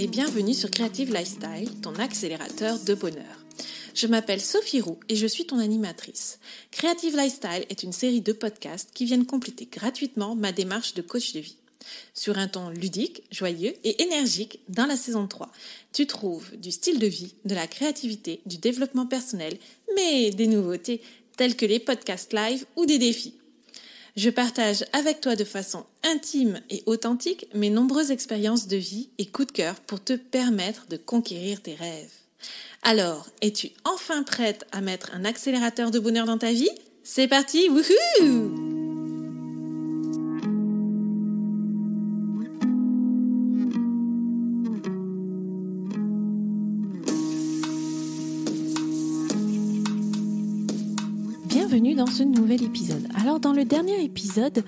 et bienvenue sur Creative Lifestyle, ton accélérateur de bonheur. Je m'appelle Sophie Roux et je suis ton animatrice. Creative Lifestyle est une série de podcasts qui viennent compléter gratuitement ma démarche de coach de vie. Sur un ton ludique, joyeux et énergique, dans la saison 3, tu trouves du style de vie, de la créativité, du développement personnel, mais des nouveautés telles que les podcasts live ou des défis. Je partage avec toi de façon intime et authentique mes nombreuses expériences de vie et coups de cœur pour te permettre de conquérir tes rêves. Alors, es-tu enfin prête à mettre un accélérateur de bonheur dans ta vie C'est parti, wouhou Alors dans le dernier épisode,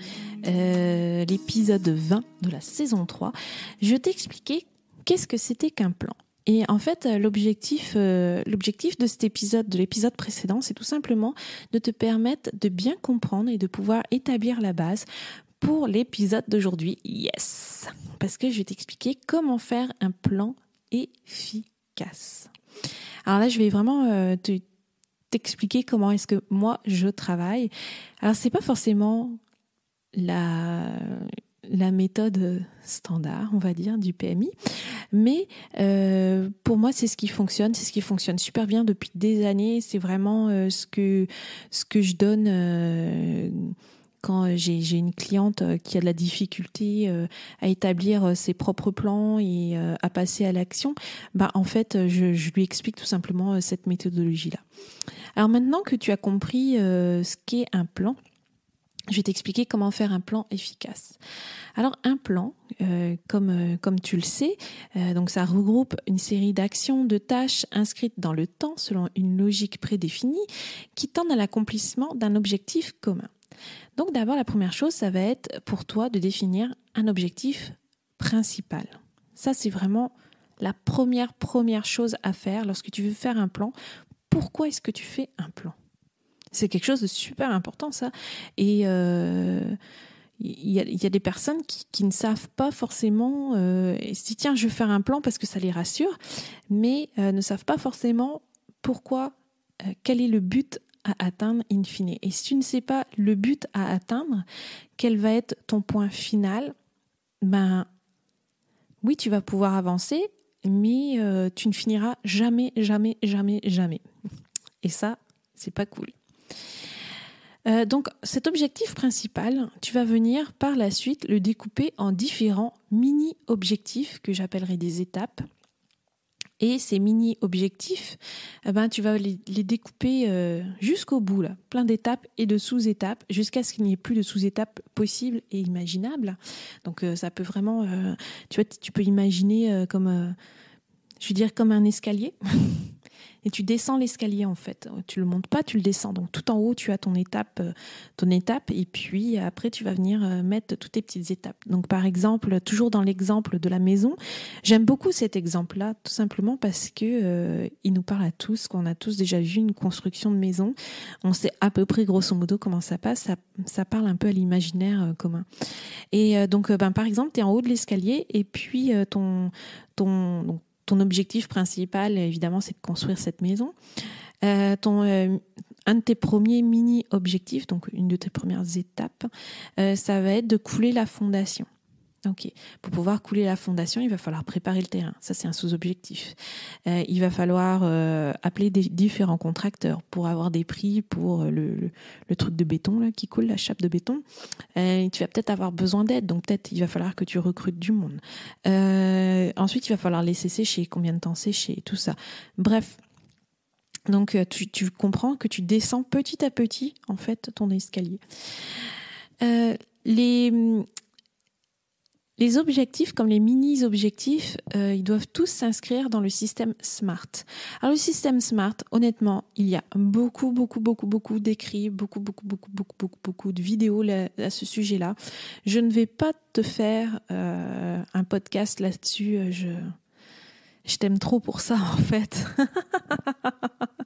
euh, l'épisode 20 de la saison 3, je t'expliquais qu'est-ce que c'était qu'un plan. Et en fait, l'objectif, euh, l'objectif de cet épisode, de l'épisode précédent, c'est tout simplement de te permettre de bien comprendre et de pouvoir établir la base pour l'épisode d'aujourd'hui. Yes Parce que je vais t'expliquer comment faire un plan efficace. Alors là, je vais vraiment euh, te, t'expliquer comment est-ce que moi je travaille. Alors c'est pas forcément la la méthode standard, on va dire, du PMI. Mais euh, pour moi, c'est ce qui fonctionne, c'est ce qui fonctionne super bien depuis des années. C'est vraiment euh, ce que ce que je donne. Euh, quand j'ai une cliente euh, qui a de la difficulté euh, à établir euh, ses propres plans et à passer à l'action, bah en fait, je, lui explique tout simplement cette méthodologie-là. Alors maintenant que tu as compris ce qu'est un plan, je vais t'expliquer comment faire un plan efficace. Alors un plan, comme, comme tu le sais, donc ça regroupe une série d'actions, de tâches inscrites dans le temps selon une logique prédéfinie qui tendent à l'accomplissement d'un objectif commun. Donc d'abord, la première chose, ça va être pour toi de définir un objectif principal. Ça, c'est vraiment la première, première chose à faire lorsque tu veux faire un plan. Pourquoi est-ce que tu fais un plan C'est quelque chose de super important, ça. Et euh, il y, a, des personnes qui, ne savent pas forcément, euh, et se tiens, je vais faire un plan parce que ça les rassure, mais euh, ne savent pas forcément pourquoi, euh, quel est le but à atteindre in fine. Et si tu ne sais pas le but à atteindre, quel va être ton point final, ben oui, tu vas pouvoir avancer, mais euh, tu ne finiras jamais, jamais, jamais, jamais. Et ça, c'est pas cool. Euh, donc cet objectif principal, tu vas venir par la suite le découper en différents mini-objectifs que j'appellerai des étapes et ces mini-objectifs, eh ben, tu vas les, découper euh, jusqu'au bout, là, plein d'étapes et de sous-étapes, jusqu'à ce qu'il n'y ait plus de sous-étapes possibles et imaginables. Donc euh, ça peut vraiment, euh, tu tu peux imaginer comme, je veux dire, comme un escalier. et tu descends l'escalier en fait. Tu le montes pas, tu le descends. Donc tout en haut, tu as ton étape, euh, ton étape, et puis après tu vas venir euh, mettre toutes tes petites étapes. Donc par exemple, toujours dans l'exemple de la maison, j'aime beaucoup cet exemple-là, tout simplement parce que euh, il nous parle à tous, qu'on a tous déjà vu une construction de maison. On sait à peu près grosso modo comment ça passe. Ça, parle un peu à l'imaginaire commun. Et donc ben, par exemple, tu es en haut de l'escalier et puis ton ton ton objectif principal, évidemment, c'est de construire cette maison. Euh, ton, euh, un de tes premiers mini-objectifs, donc une de tes premières étapes, euh, ça va être de couler la fondation. Ok. Pour pouvoir couler la fondation, il va falloir préparer le terrain. Ça, c'est un sous-objectif. Euh, il va falloir euh, appeler des différents contracteurs pour avoir des prix pour euh, le, truc de béton là, qui coule, la chape de béton. tu vas peut-être avoir besoin d'aide, donc peut-être il va falloir que tu recrutes du monde. ensuite, il va falloir laisser sécher, combien de temps sécher, tout ça. Bref, donc tu, comprends que tu descends petit à petit en fait ton escalier. les, les objectifs, comme les mini-objectifs, euh, ils doivent tous s'inscrire dans le système SMART. Alors le système SMART, honnêtement, il y a beaucoup, beaucoup, beaucoup, beaucoup d'écrits, beaucoup, beaucoup, beaucoup, beaucoup, beaucoup, beaucoup de vidéos à ce sujet-là. Je ne vais pas te faire euh, un podcast là-dessus. Euh, je, je t'aime trop pour ça, en fait.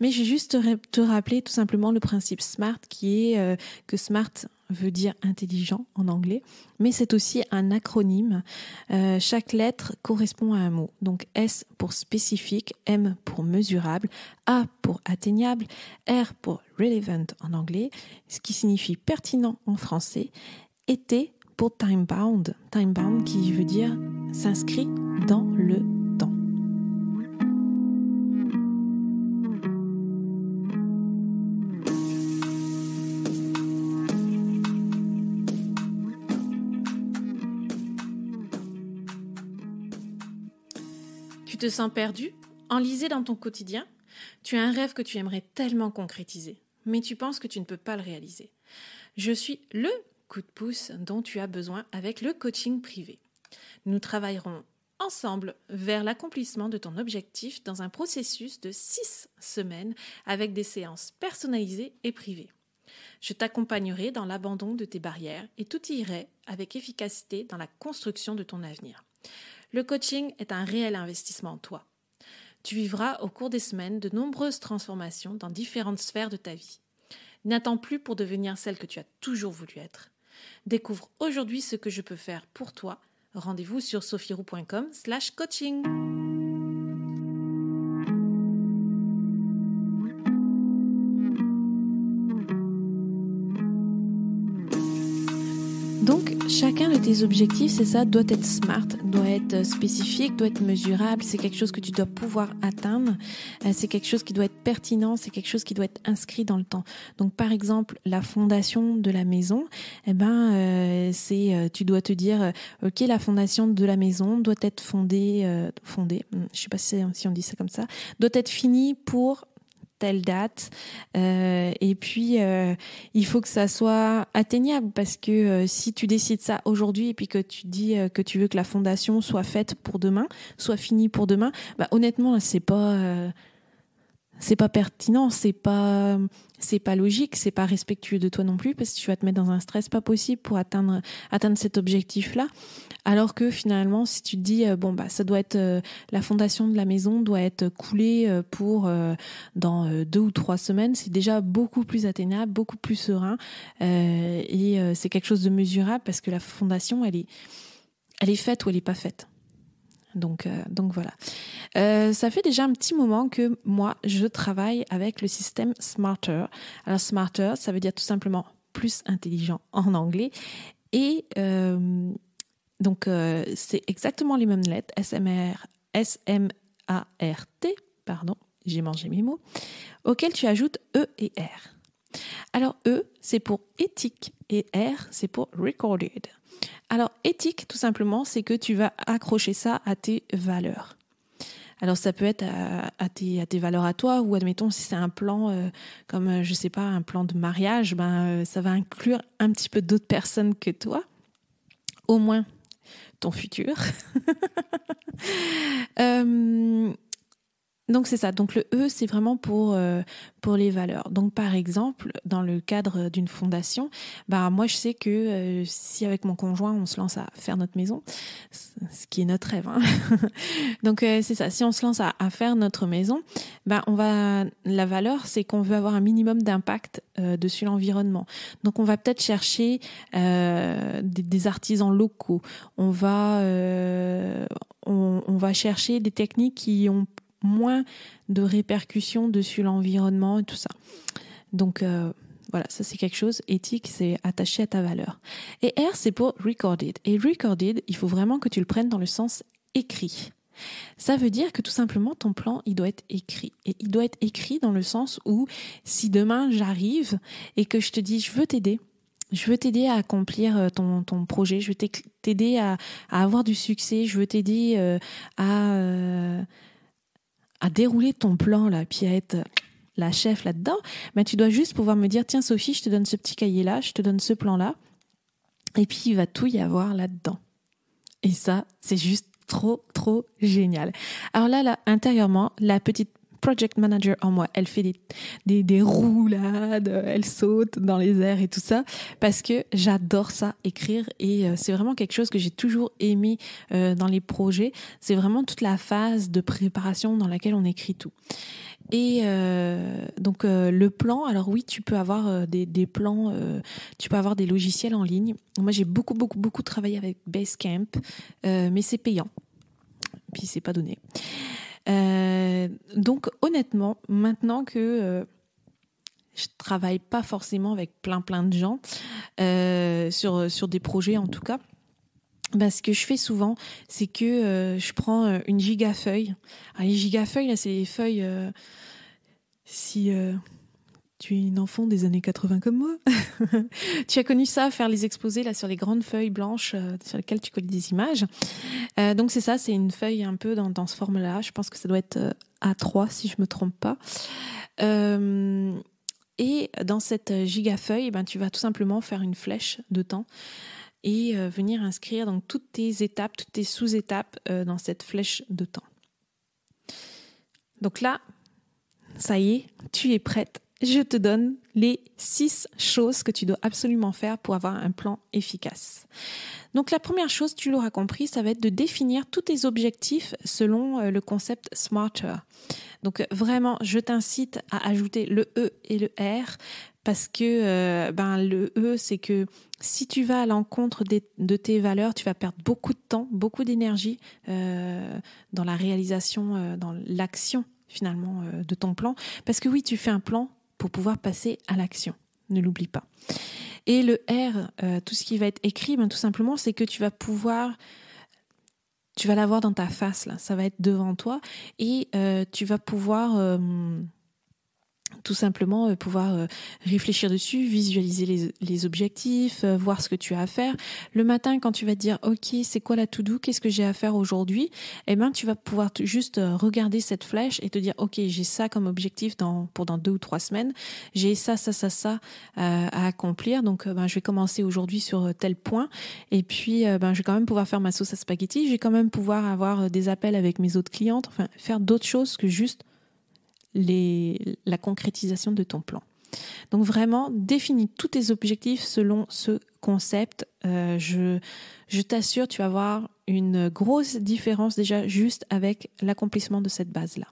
Mais j'ai juste te rappeler tout simplement le principe SMART qui est euh, que SMART veut dire intelligent en anglais, mais c'est aussi un acronyme. Euh, chaque lettre correspond à un mot. Donc S pour spécifique, M pour mesurable, A pour atteignable, R pour relevant en anglais, ce qui signifie pertinent en français, et T pour time bound, time bound qui veut dire s'inscrit dans le Tu te sens perdu, enlisé dans ton quotidien Tu as un rêve que tu aimerais tellement concrétiser, mais tu penses que tu ne peux pas le réaliser. Je suis le coup de pouce dont tu as besoin avec le coaching privé. Nous travaillerons ensemble vers l'accomplissement de ton objectif dans un processus de six semaines avec des séances personnalisées et privées. Je t'accompagnerai dans l'abandon de tes barrières et tout irait avec efficacité dans la construction de ton avenir. Le coaching est un réel investissement en toi. Tu vivras au cours des semaines de nombreuses transformations dans différentes sphères de ta vie. N'attends plus pour devenir celle que tu as toujours voulu être. Découvre aujourd'hui ce que je peux faire pour toi. Rendez-vous sur sophirou.com slash coaching. Chacun de tes objectifs, c'est ça, doit être smart, doit être euh, spécifique, doit être mesurable, c'est quelque chose que tu dois pouvoir atteindre, euh, c'est quelque chose qui doit être pertinent, c'est quelque chose qui doit être inscrit dans le temps. Donc par exemple, la fondation de la maison, eh ben euh, c'est tu dois te dire OK, la fondation de la maison doit être fondée fondée, hmm, je sais pas si, on dit ça comme ça, doit être finie pour telle date. Euh, et puis, euh, il faut que ça soit atteignable parce que euh, si tu décides ça aujourd'hui et puis que tu dis que tu veux que la fondation soit faite pour demain, soit finie pour demain, bah, honnêtement, c'est pas c'est pas pertinent, c'est pas c'est pas logique, c'est pas respectueux de toi non plus parce que tu vas te mettre dans un stress pas possible pour atteindre atteindre cet objectif là. Alors que finalement, si tu te dis euh, bon bah ça doit être euh, la fondation de la maison doit être coulée euh, pour dans deux ou trois semaines, c'est déjà beaucoup plus atteignable, beaucoup plus serein et c'est quelque chose de mesurable parce que la fondation elle est elle est faite ou elle est pas faite. Donc, euh, donc voilà. Euh, ça fait déjà un petit moment que moi, je travaille avec le système Smarter. Alors Smarter, ça veut dire tout simplement plus intelligent en anglais. Et euh, donc, c'est exactement les mêmes lettres, S-M-A-R-T, pardon, j'ai mangé mes mots, auxquelles tu ajoutes E et R. Alors E, c'est pour éthique et R, c'est pour recorded. Alors, éthique, tout simplement, c'est que tu vas accrocher ça à tes valeurs. Alors ça peut être à, tes, valeurs à toi ou admettons si c'est un plan euh, comme euh, je ne sais pas un plan de mariage, ben euh, ça va inclure un petit peu d'autres personnes que toi, au moins ton futur. Donc c'est ça. Donc le E, c'est vraiment pour euh, pour les valeurs. Donc par exemple, dans le cadre d'une fondation, bah moi je sais que euh, si avec mon conjoint on se lance à faire notre maison, ce qui est notre rêve. Hein. Donc euh, c'est ça. Si on se lance à, faire notre maison, bah on va la valeur, c'est qu'on veut avoir un minimum d'impact dessus l'environnement. Donc on va peut-être chercher des, des, artisans locaux. On va on, va chercher des techniques qui ont moins de répercussions dessus l'environnement et tout ça. Donc euh, voilà, ça c'est quelque chose éthique, c'est attaché à ta valeur. Et R, c'est pour recorded. Et recorded, il faut vraiment que tu le prennes dans le sens écrit. Ça veut dire que tout simplement ton plan, il doit être écrit. Et il doit être écrit dans le sens où si demain j'arrive et que je te dis je veux t'aider, je veux t'aider à accomplir euh, ton, ton projet, je veux t'aider à, avoir du succès, je veux t'aider euh, à à dérouler ton plan là, puis à être la chef là-dedans, mais tu dois juste pouvoir me dire tiens Sophie, je te donne ce petit cahier là, je te donne ce plan là, et puis il va tout y avoir là-dedans. Et ça, c'est juste trop trop génial. Alors là, là intérieurement, la petite project manager en moi. Elle fait des, des, roulades, euh, elle saute dans les airs et tout ça, parce que j'adore ça, écrire, et euh, c'est vraiment quelque chose que j'ai toujours aimé euh, dans les projets. C'est vraiment toute la phase de préparation dans laquelle on écrit tout. Et donc le plan, alors oui, tu peux avoir des, des, plans, tu peux avoir des logiciels en ligne. Moi, j'ai beaucoup, beaucoup, beaucoup travaillé avec Basecamp, mais c'est payant. Puis c'est pas donné. Euh, donc honnêtement, maintenant que euh, je travaille pas forcément avec plein plein de gens euh, sur, sur des projets en tout cas. Ben, ce que je fais souvent, c'est que je prends une gigafeuille. Alors, les gigafeuilles, là, c'est les feuilles si tu es une enfant des années 80 comme moi. tu as connu ça, faire les exposés là sur les grandes feuilles blanches euh, sur lesquelles tu colles des images. Euh, donc c'est ça, c'est une feuille un peu dans, ce format là Je pense que ça doit être euh, A3 si je me trompe pas. et dans cette gigafeuille, eh ben, tu vas tout simplement faire une flèche de temps et venir inscrire donc toutes tes étapes, toutes tes sous-étapes dans cette flèche de temps. Donc là, ça y est, tu es prête je te donne les six choses que tu dois absolument faire pour avoir un plan efficace. Donc la première chose, tu l'auras compris, ça va être de définir tous tes objectifs selon euh, le concept SMARTER. Donc vraiment, je t'incite à ajouter le E et le R parce que euh, ben, le E, c'est que si tu vas à l'encontre de tes valeurs, tu vas perdre beaucoup de temps, beaucoup d'énergie euh, dans la réalisation, dans l'action finalement de ton plan. Parce que oui, tu fais un plan, pour pouvoir passer à l'action. Ne l'oublie pas. Et le R, euh, tout ce qui va être écrit, ben, tout simplement, c'est que tu vas pouvoir tu vas l'avoir dans ta face, là. ça va être devant toi, et euh, tu vas pouvoir euh, tout simplement euh, pouvoir euh, réfléchir dessus, visualiser les, objectifs, euh, voir ce que tu as à faire. Le matin, quand tu vas te dire, OK, c'est quoi la to-do, qu'est-ce que j'ai à faire aujourd'hui, eh ben, tu vas pouvoir juste regarder cette flèche et te dire, OK, j'ai ça comme objectif dans, pour dans deux ou trois semaines, j'ai ça, ça, ça, ça à accomplir. Donc, ben, je vais commencer aujourd'hui sur tel point et puis ben, je vais quand même pouvoir faire ma sauce à spaghetti, je vais quand même pouvoir avoir des appels avec mes autres clientes, enfin, faire d'autres choses que juste la concrétisation de ton plan. Donc vraiment, définis tous tes objectifs selon ce concept. Euh, je je t'assure, tu vas avoir une grosse différence déjà juste avec l'accomplissement de cette base-là.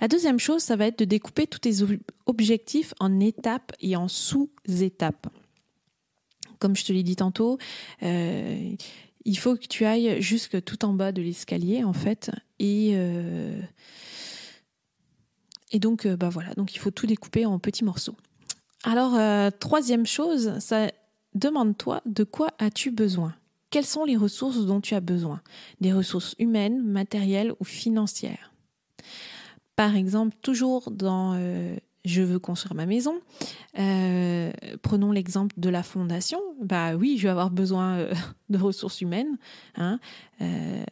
La deuxième chose, ça va être de découper tous tes objectifs en étapes et en sous-étapes. Comme je te l'ai dit tantôt, euh, il faut que tu ailles jusque tout en bas de l'escalier, en fait, et euh, et donc, euh, bah voilà, donc il faut tout découper en petits morceaux. Alors, euh, troisième chose, ça demande-toi de quoi as-tu besoin Quelles sont les ressources dont tu as besoin Des ressources humaines, matérielles ou financières Par exemple, toujours dans euh, je veux construire ma maison. Euh, prenons l'exemple de la fondation. Bah oui, je vais avoir besoin euh, de ressources humaines. Hein. Euh,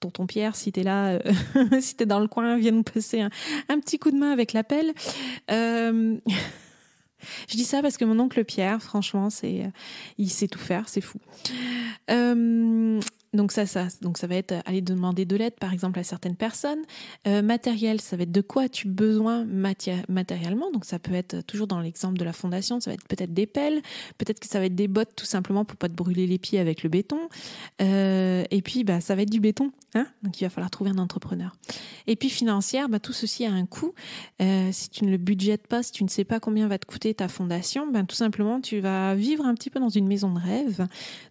tonton Pierre, si t'es là, si t'es dans le coin, viens nous passer un, petit coup de main avec l'appel. je dis ça parce que mon oncle Pierre, franchement, c'est, il sait tout faire, c'est fou donc ça, ça, donc ça va être euh, aller demander de l'aide, par exemple, à certaines personnes. Euh, matériel, ça va être de quoi as-tu besoin matériellement. Donc ça peut être euh, toujours dans l'exemple de la fondation, ça va être peut-être des pelles, peut-être que ça va être des bottes tout simplement pour pas te brûler les pieds avec le béton. et puis bah ça va être du béton, hein donc il va falloir trouver un entrepreneur. Et puis financière, bah, tout ceci a un coût. si tu ne le budgetes pas, si tu ne sais pas combien va te coûter ta fondation, ben tout simplement tu vas vivre un petit peu dans une maison de rêve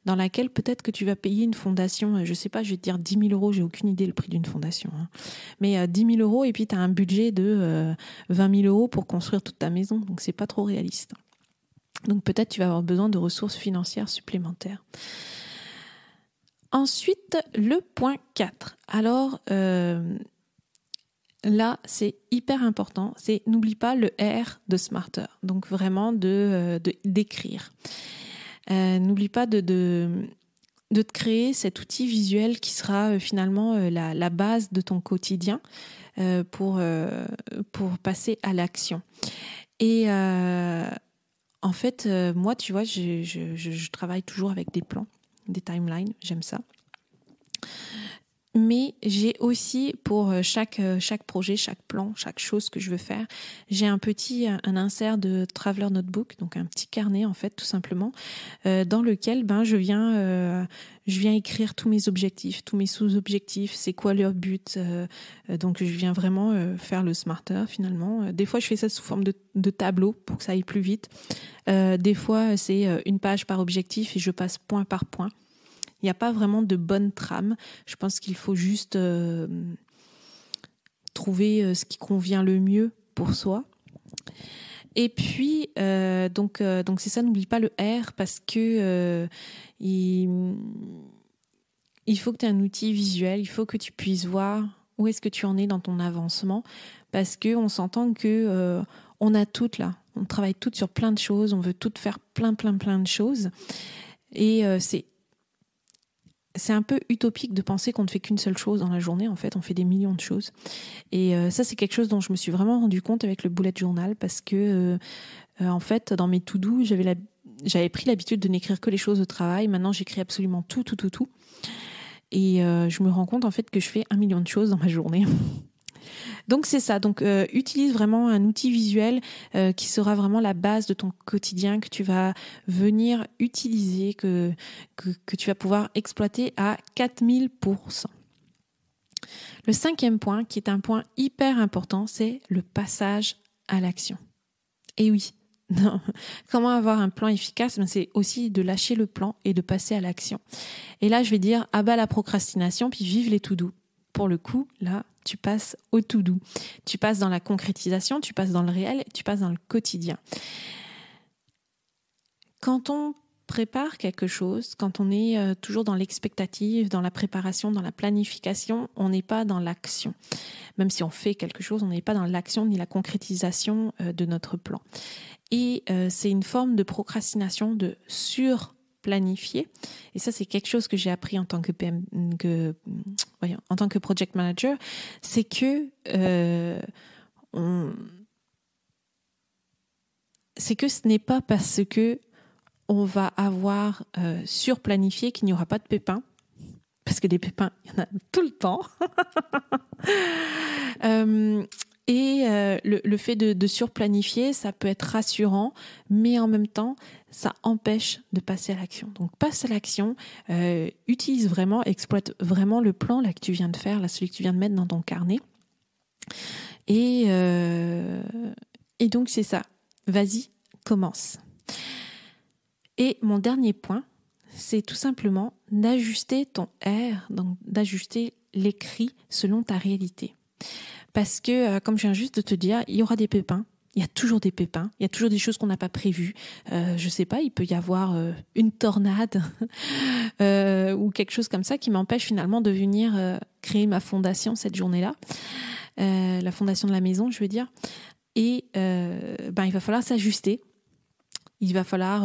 dans laquelle peut-être que tu vas payer une fondation euh, je sais pas, je vais te dire 10 000 euros, j'ai aucune idée le prix d'une fondation. Hein. Mais 10 euh, 000 euros, et puis tu as un budget de 20 euh, 000 euros pour construire toute ta maison, donc c'est pas trop réaliste. Donc peut-être tu vas avoir besoin de ressources financières supplémentaires. Ensuite, le point 4. Alors, là, c'est hyper important. C'est n'oublie pas le R de smarter. Donc vraiment de d'écrire. n'oublie pas de, de créer cet outil visuel qui sera euh, finalement euh, la, base de ton quotidien euh, pour, pour passer à l'action. Et en fait, moi, tu vois, je, travaille toujours avec des plans, des timelines, j'aime ça mais j'ai aussi pour euh, chaque euh, chaque projet, chaque plan, chaque chose que je veux faire, j'ai un petit euh, un insert de Traveler Notebook, donc un petit carnet en fait tout simplement, euh, dans lequel ben je viens je viens écrire tous mes objectifs, tous mes sous-objectifs, c'est quoi leur but. donc je viens vraiment faire le smarter finalement. Des fois je fais ça sous forme de, de tableau pour que ça aille plus vite. des fois c'est une page par objectif et je passe point par point. Il n'y a pas vraiment de bonne trame. Je pense qu'il faut juste euh, trouver euh, ce qui convient le mieux pour soi. Et puis, euh, donc, donc c'est ça, n'oublie pas le R parce que il, faut que tu aies un outil visuel, il faut que tu puisses voir où est-ce que tu en es dans ton avancement parce que on s'entend que on a toutes là, on travaille toutes sur plein de choses, on veut toutes faire plein, plein, plein de choses. Et c'est c'est un peu utopique de penser qu'on ne fait qu'une seule chose dans la journée. En fait, on fait des millions de choses. Et euh, ça, c'est quelque chose dont je me suis vraiment rendu compte avec le bullet journal parce que, euh, euh, en fait, dans mes to-do, j'avais, pris l'habitude de n'écrire que les choses au travail. Maintenant, j'écris absolument tout, tout, tout, tout. Et je me rends compte, en fait, que je fais un million de choses dans ma journée. Donc c'est ça. Donc euh, utilise vraiment un outil visuel euh, qui sera vraiment la base de ton quotidien que tu vas venir utiliser, que, que, tu vas pouvoir exploiter à 4000%. Le cinquième point, qui est un point hyper important, c'est le passage à l'action. Et oui, non. Comment avoir un plan efficace ben, C'est aussi de lâcher le plan et de passer à l'action. Et là, je vais dire, abat ah la procrastination, puis vive les tout doux. Pour le coup, là, tu passes au tout doux, tu passes dans la concrétisation, tu passes dans le réel, tu passes dans le quotidien. Quand on prépare quelque chose, quand on est euh, toujours dans l'expectative, dans la préparation, dans la planification, on n'est pas dans l'action. Même si on fait quelque chose, on n'est pas dans l'action ni la concrétisation euh, de notre plan. Et euh, c'est une forme de procrastination, de sur planifier. Et ça, c'est quelque chose que j'ai appris en tant que, PM, que en tant que project manager, c'est que euh, c'est que ce n'est pas parce que on va avoir euh, surplanifié qu'il n'y aura pas de pépins, parce que des pépins, il y en a tout le temps. Euh, et euh, le, fait de, surplanifier, ça peut être rassurant, mais en même temps, ça empêche de passer à l'action. Donc passe à l'action, euh, utilise vraiment, exploite vraiment le plan là que tu viens de faire, celui que tu viens de mettre dans ton carnet. Et, euh, et donc c'est ça. Vas-y, commence. Et mon dernier point, c'est tout simplement d'ajuster ton R, donc d'ajuster l'écrit selon ta réalité. Parce que, euh, comme je viens juste de te dire, il y aura des pépins. Il y a toujours des pépins, il y a toujours des choses qu'on n'a pas prévues. Je euh, je sais pas, il peut y avoir euh, une tornade ou quelque chose comme ça qui m'empêche finalement de venir créer ma fondation cette journée-là, la fondation de la maison, je veux dire. Et ben, il va falloir s'ajuster, il va falloir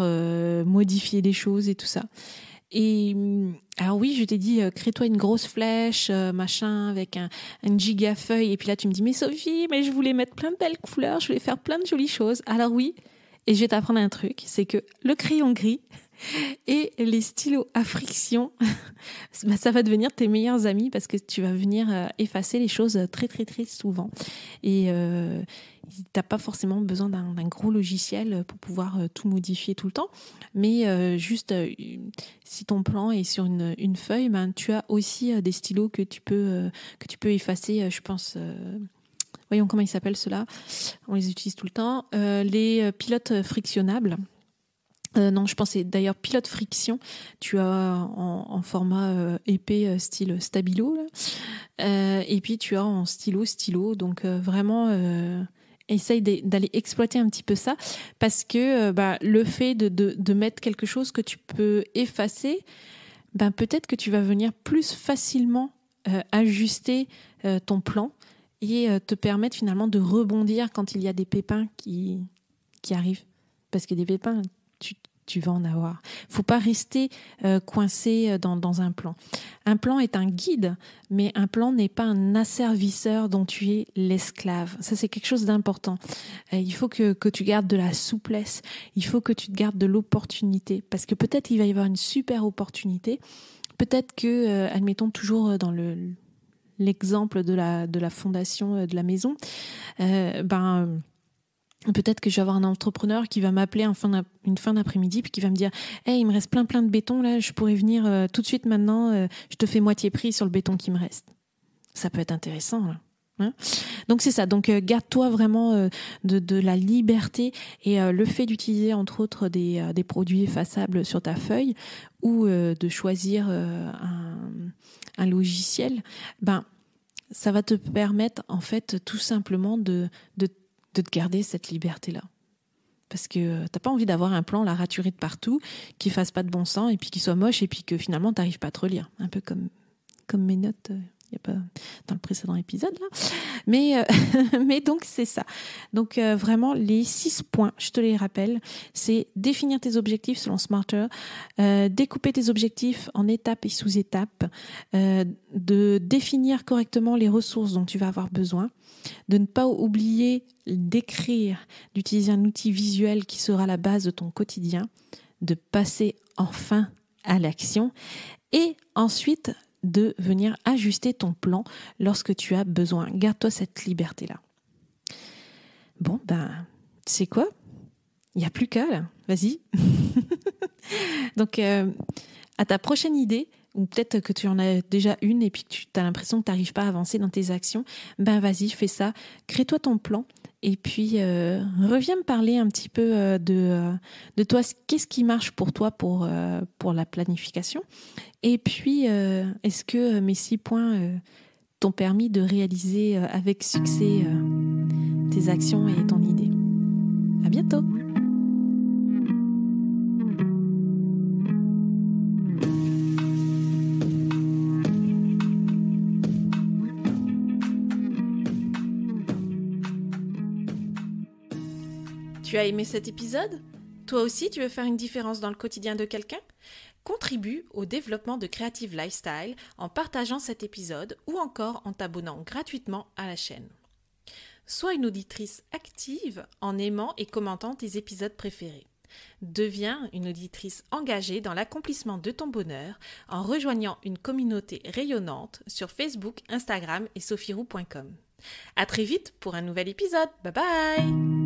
modifier les choses et tout ça. Et mm, alors oui, je t'ai dit, euh, crée-toi une grosse flèche, euh, machin, avec un, giga gigafeuille. Et puis là, tu me dis, mais Sophie, mais je voulais mettre plein de belles couleurs, je voulais faire plein de jolies choses. Alors oui, et je vais t'apprendre un truc, c'est que le crayon gris, et les stylos à friction, bah, ça va devenir tes meilleurs amis parce que tu vas venir euh, effacer les choses très très très souvent. Et euh, tu n'as pas forcément besoin d'un gros logiciel pour pouvoir euh, tout modifier tout le temps, mais juste si ton plan est sur une, feuille, ben, tu as aussi des stylos que tu peux, que tu peux effacer, je pense voyons comment ils s'appellent ceux-là, on les utilise tout le temps, les pilotes frictionnables. Euh, non, je pensais d'ailleurs pilote friction. Tu as en, format euh, épais euh, style stabilo, et puis tu as en stylo stylo. Donc vraiment, essaye d'aller exploiter un petit peu ça, parce que bah, le fait de, mettre quelque chose que tu peux effacer, ben, peut-être que tu vas venir plus facilement ajuster ton plan et te permettre finalement de rebondir quand il y a des pépins qui qui arrivent parce que des pépins, tu, vas en avoir. Faut pas rester euh, coincé euh, dans, un plan. Un plan est un guide, mais un plan n'est pas un asservisseur dont tu es l'esclave. Ça, c'est quelque chose d'important. Euh, il faut que, que tu gardes de la souplesse. Il faut que tu gardes de l'opportunité. Parce que peut-être il va y avoir une super opportunité. Peut-être que, admettons toujours dans le l'exemple de la, de la fondation de la maison, ben Peut-être que je vais avoir un entrepreneur qui va m'appeler une fin d'après-midi puis qui va me dire "Hey, il me reste plein plein de béton là, je pourrais venir euh, tout de suite maintenant, euh, je te fais moitié prix sur le béton qui me reste." Ça peut être intéressant. Hein. Donc c'est ça. Donc euh, garde-toi vraiment de, la liberté et le fait d'utiliser entre autres des, produits effaçables sur ta feuille ou de choisir un, logiciel, ben ça va te permettre en fait tout simplement de, de de garder cette liberté-là. Parce que euh, t'as pas envie d'avoir un plan la raturé de partout, qui fasse pas de bon sens et puis qui soit moche et puis que finalement t'arrives pas à te relire. Un peu comme, comme mes notes euh, il n'y a pas dans le précédent épisode là. Mais, euh, mais donc c'est ça. Donc euh, vraiment les six points, je te les rappelle, c'est définir tes objectifs selon Smarter, euh, découper tes objectifs en étapes et sous-étapes, de définir correctement les ressources dont tu vas avoir besoin, de ne pas oublier d'écrire, d'utiliser un outil visuel qui sera la base de ton quotidien, de passer enfin à l'action et ensuite de venir ajuster ton plan lorsque tu as besoin. Garde-toi cette liberté-là. Bon, ben, c'est quoi Il n'y a plus qu'à, là. Vas-y. Donc, euh, à ta prochaine idée, ou peut-être que tu en as déjà une et puis que tu as l'impression que tu n'arrives pas à avancer dans tes actions, ben vas-y, fais ça, crée-toi ton plan et puis, euh, reviens me parler un petit peu euh, de, euh, de toi. Qu'est-ce qui marche pour toi pour, pour la planification Et puis, est-ce que mes six points t'ont permis de réaliser avec succès tes actions et ton idée À bientôt Tu as aimé cet épisode Toi aussi, tu veux faire une différence dans le quotidien de quelqu'un Contribue au développement de Creative Lifestyle en partageant cet épisode ou encore en t'abonnant gratuitement à la chaîne. Sois une auditrice active en aimant et commentant tes épisodes préférés. Deviens une auditrice engagée dans l'accomplissement de ton bonheur en rejoignant une communauté rayonnante sur Facebook, Instagram et sophirou.com. À très vite pour un nouvel épisode. Bye bye!